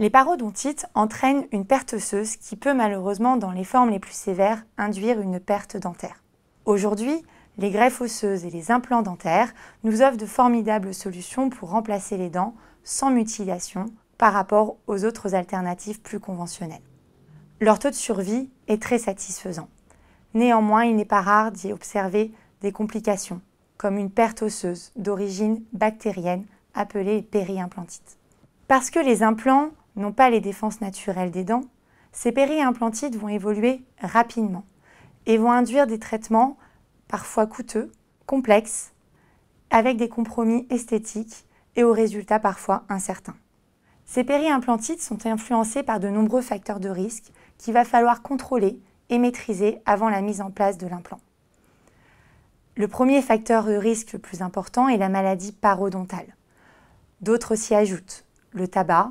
Les parodontites entraînent une perte osseuse qui peut malheureusement, dans les formes les plus sévères, induire une perte dentaire. Aujourd'hui, les greffes osseuses et les implants dentaires nous offrent de formidables solutions pour remplacer les dents sans mutilation par rapport aux autres alternatives plus conventionnelles. Leur taux de survie est très satisfaisant. Néanmoins, il n'est pas rare d'y observer des complications, comme une perte osseuse d'origine bactérienne appelée périimplantite. Parce que les implants n'ont pas les défenses naturelles des dents, ces périimplantites vont évoluer rapidement et vont induire des traitements parfois coûteux, complexes, avec des compromis esthétiques et aux résultats parfois incertains. Ces périimplantites sont influencés par de nombreux facteurs de risque qu'il va falloir contrôler et maîtriser avant la mise en place de l'implant. Le premier facteur de risque le plus important est la maladie parodontale. D'autres s'y ajoutent, le tabac,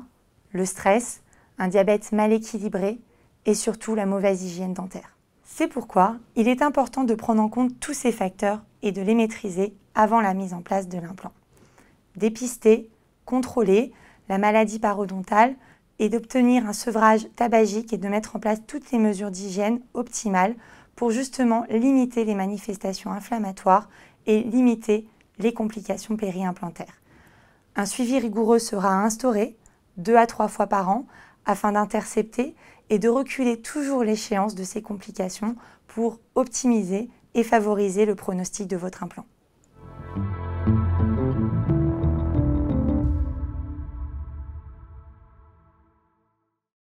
le stress, un diabète mal équilibré et surtout la mauvaise hygiène dentaire. C'est pourquoi il est important de prendre en compte tous ces facteurs et de les maîtriser avant la mise en place de l'implant. Dépister, contrôler la maladie parodontale et d'obtenir un sevrage tabagique et de mettre en place toutes les mesures d'hygiène optimales pour justement limiter les manifestations inflammatoires et limiter les complications périimplantaires. Un suivi rigoureux sera instauré deux à trois fois par an afin d'intercepter et de reculer toujours l'échéance de ces complications pour optimiser et favoriser le pronostic de votre implant.